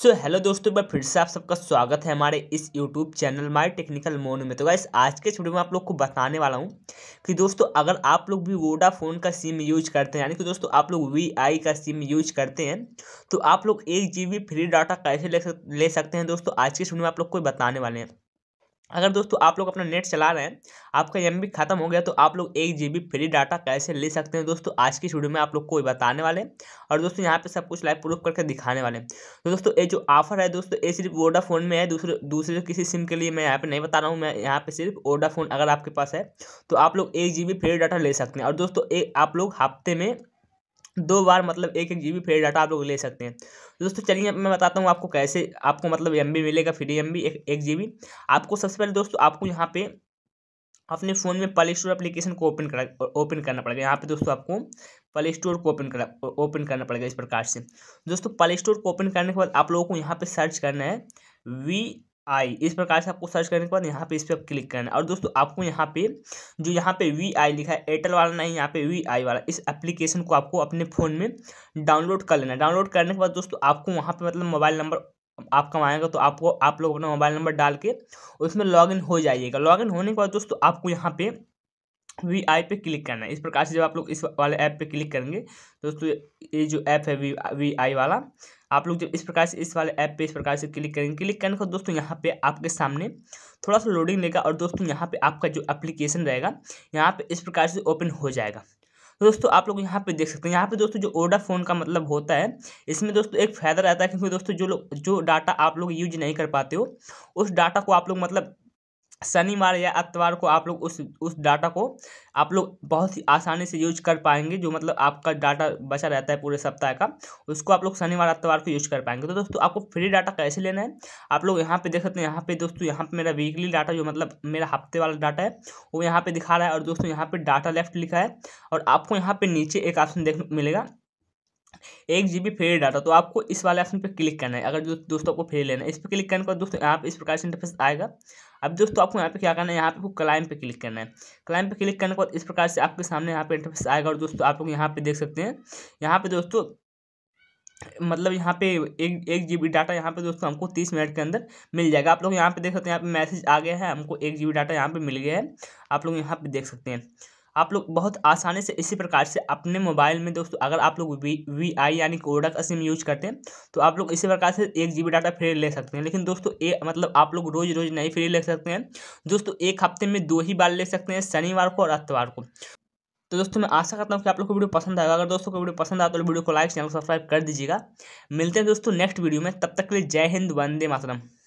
सो so, hello दोस्तों एक बार फिर से आप सबका स्वागत है हमारे इस यूट्यूब चैनल माई टेक्निकल मोन में तो गाइस आज के वीडियो में आप लोग को बताने वाला हूँ कि दोस्तों अगर आप लोग भी वोडाफोन का सिम यूज करते हैं यानी कि दोस्तों आप लोग वी आई का सिम यूज करते हैं तो आप लोग एक जी फ्री डाटा कैसे ले सकते हैं दोस्तों आज के वीडियो में आप लोग को बताने वाले हैं अगर दोस्तों आप लोग अपना नेट चला रहे हैं आपका एम खत्म हो गया तो आप लोग एक जी बी फ्री डाटा कैसे ले सकते हैं दोस्तों आज की वीडियो में आप लोग को बताने वाले और दोस्तों यहाँ पे सब कुछ लाइव प्रूफ करके दिखाने वाले हैं तो दोस्तों ये जो ऑफर है दोस्तों ये सिर्फ वोडाफोन में है दूसरे दूसरे किसी सिम के लिए मैं यहाँ पर नहीं बता रहा हूँ मैं यहाँ पर सिर्फ वोडाफोन अगर आपके पास है तो आप लोग एक जी बी फ्री डाटा ले सकते हैं और दोस्तों आप लोग हफ्ते में दो बार मतलब एक एक जी बी फ्री डाटा आप लोग ले सकते हैं दोस्तों चलिए मैं बताता हूँ आपको कैसे आपको मतलब एम बी मिलेगा फ्री एम बी एक, एक जी बी आपको सबसे पहले दोस्तों आपको यहाँ पे अपने फ़ोन में प्ले स्टोर एप्लीकेशन को ओपन करा ओपन करना पड़ेगा यहाँ पे दोस्तों आपको प्ले स्टोर को ओपन करा ओपन करना पड़ेगा इस प्रकार से दोस्तों प्ले स्टोर को ओपन करने के बाद आप लोगों को यहाँ पे सर्च करना है वी आई इस प्रकार से आपको सर्च करने के बाद यहाँ पे इस पर क्लिक करना है और दोस्तों आपको यहाँ पे जो यहाँ पे वी आई लिखा है एयरटेल वाला नहीं यहाँ पे वी आई वाला इस एप्लीकेशन को आपको अपने फ़ोन में डाउनलोड कर लेना है डाउनलोड करने के बाद दोस्तों आपको वहाँ पे मतलब मोबाइल नंबर आपका आएगा तो आपको आप लोग अपना मोबाइल नंबर डाल के उसमें लॉग हो जाइएगा लॉग होने के बाद दोस्तों आपको यहाँ पे वी आई पे क्लिक करना है इस प्रकार से जब आप लोग इस वाले ऐप पे क्लिक करेंगे दोस्तों ये जो ऐप है वी वी आई वाला आप लोग जब इस प्रकार से इस वाले ऐप पे इस प्रकार से क्लिक करेंगे क्लिक करने के बाद दोस्तों यहाँ पे आपके सामने थोड़ा सा लोडिंग लेगा और दोस्तों यहाँ पे आपका जो एप्लीकेशन रहेगा यहाँ पर इस प्रकार से ओपन हो जाएगा तो दोस्तों आप लोग यहाँ पे देख सकते हैं यहाँ पे दोस्तों जो ओडा फ़ोन का मतलब होता है इसमें दोस्तों एक फ़ायदा रहता है क्योंकि दोस्तों जो लोग जो डाटा आप लोग यूज नहीं कर पाते हो उस डाटा को आप लोग मतलब शनिवार या अतवार को आप लोग उस उस डाटा को आप लोग बहुत ही आसानी से यूज कर पाएंगे जो मतलब आपका डाटा बचा रहता है पूरे सप्ताह का उसको आप लोग शनिवार अतवार को यूज कर पाएंगे तो दोस्तों आपको फ्री डाटा कैसे लेना है आप लोग यहाँ पे देख सकते हैं यहाँ पे दोस्तों यहाँ पे मेरा वीकली डाटा जो मतलब मेरा हफ्ते वाला डाटा है वो यहाँ पर दिखा रहा है और दोस्तों यहाँ पर डाटा लेफ्ट लिखा है और आपको यहाँ पर नीचे एक ऑप्शन देख मिलेगा एक जी बी फ्री डाटा तो आपको इस वाले ऑप्शन पर क्लिक करना है अगर जो दोस्तों आपको फ्री लेना है इस पर क्लिक करने के बाद दोस्तों यहाँ पे इस प्रकार से इंटरफेस आएगा अब दोस्तों आपको यहाँ पे क्या करना है यहाँ पे आपको क्लाइम पे क्लिक करना है क्लाइम पे क्लिक करने के बाद इस प्रकार से आपके सामने यहाँ पे इंटरफेस आएगा और दोस्तों आप लोग यहाँ पे देख सकते हैं यहाँ पे दोस्तों मतलब यहाँ पे एक एक जी बी डाटा यहाँ पे दोस्तों हमको तीस मिनट के अंदर मिल जाएगा आप लोग यहाँ पे देख सकते हैं यहाँ पे मैसेज आ गया है हमको एक जी बी डाटा यहाँ पे मिल गया है आप लोग यहाँ पे देख सकते हैं आप लोग बहुत आसानी से इसी प्रकार से अपने मोबाइल में दोस्तों अगर आप लोग वी वी आई यानी कोडक सिम यूज करते हैं तो आप लोग इसी प्रकार से एक जी डाटा फ्री ले सकते हैं लेकिन दोस्तों ए मतलब आप लोग रोज़ रोज़ नहीं फ्री ले सकते हैं दोस्तों एक हफ्ते में दो ही बार ले सकते हैं शनिवार को और अतवार को तो दोस्तों मैं आशा करता हूँ कि आप लोग को वीडियो पसंद आएगा अगर दोस्तों को वीडियो पसंद आया तो वीडियो को लाइक चैनल सब्सक्राइब कर दीजिएगा मिलते हैं दोस्तों नेक्स्ट वीडियो में तब तक के लिए जय हिंद वंदे मातरम